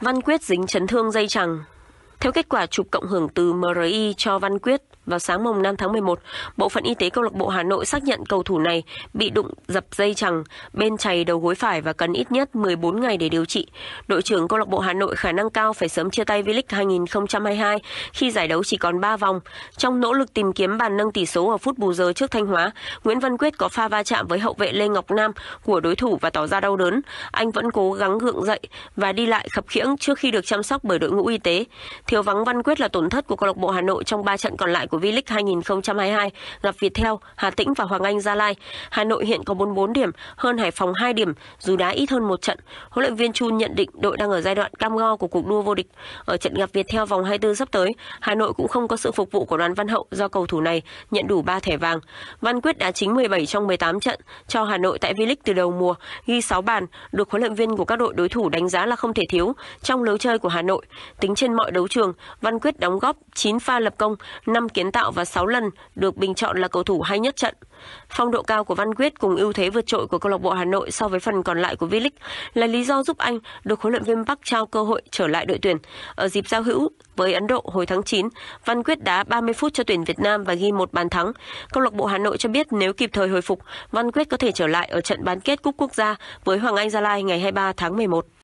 Văn Quyết dính chấn thương dây chằng. Theo kết quả chụp cộng hưởng từ MRI cho Văn Quyết, vào sáng mùng 5 tháng 11, Bộ phận Y tế câu lạc bộ Hà Nội xác nhận cầu thủ này bị đụng dập dây chằng bên chày đầu gối phải và cần ít nhất 14 ngày để điều trị. Đội trưởng câu lạc bộ Hà Nội khả năng cao phải sớm chia tay V-League 2022 khi giải đấu chỉ còn 3 vòng. Trong nỗ lực tìm kiếm bàn nâng tỷ số ở phút bù giờ trước Thanh Hóa, Nguyễn Văn Quyết có pha va chạm với hậu vệ Lê Ngọc Nam của đối thủ và tỏ ra đau đớn. Anh vẫn cố gắng gượng dậy và đi lại khập khiễng trước khi được chăm sóc bởi đội ngũ y tế. Thiếu vắng Văn Quyết là tổn thất của câu lạc bộ Hà Nội trong 3 trận còn lại của của V-League 2022 gặp Viettel, Hà Tĩnh và Hoàng Anh Gia Lai. Hà Nội hiện có 44 điểm, hơn Hải Phòng 2 điểm, dù đá ít hơn một trận. Huấn luyện viên Chun nhận định đội đang ở giai đoạn cam go của cuộc đua vô địch. Ở trận gặp Viettel vòng 24 sắp tới, Hà Nội cũng không có sự phục vụ của đoàn Văn Hậu do cầu thủ này nhận đủ 3 thẻ vàng. Văn Quyết đã chính 17 trong 18 trận cho Hà Nội tại V-League từ đầu mùa, ghi 6 bàn, được huấn luyện viên của các đội đối thủ đánh giá là không thể thiếu trong lối chơi của Hà Nội. Tính trên mọi đấu trường, Văn Quyết đóng góp 9 pha lập công, 5 kiến kiến tạo và 6 lần được bình chọn là cầu thủ hay nhất trận. Phong độ cao của Văn Quyết cùng ưu thế vượt trội của câu lạc bộ Hà Nội so với phần còn lại của V-League là lý do giúp anh được huấn luyện viên Park trao cơ hội trở lại đội tuyển. Ở dịp giao hữu với Ấn Độ hồi tháng 9, Văn Quyết đá 30 phút cho tuyển Việt Nam và ghi một bàn thắng. Câu lạc bộ Hà Nội cho biết nếu kịp thời hồi phục, Văn Quyết có thể trở lại ở trận bán kết Cúp Quốc gia với Hoàng Anh Gia Lai ngày 23 tháng 11.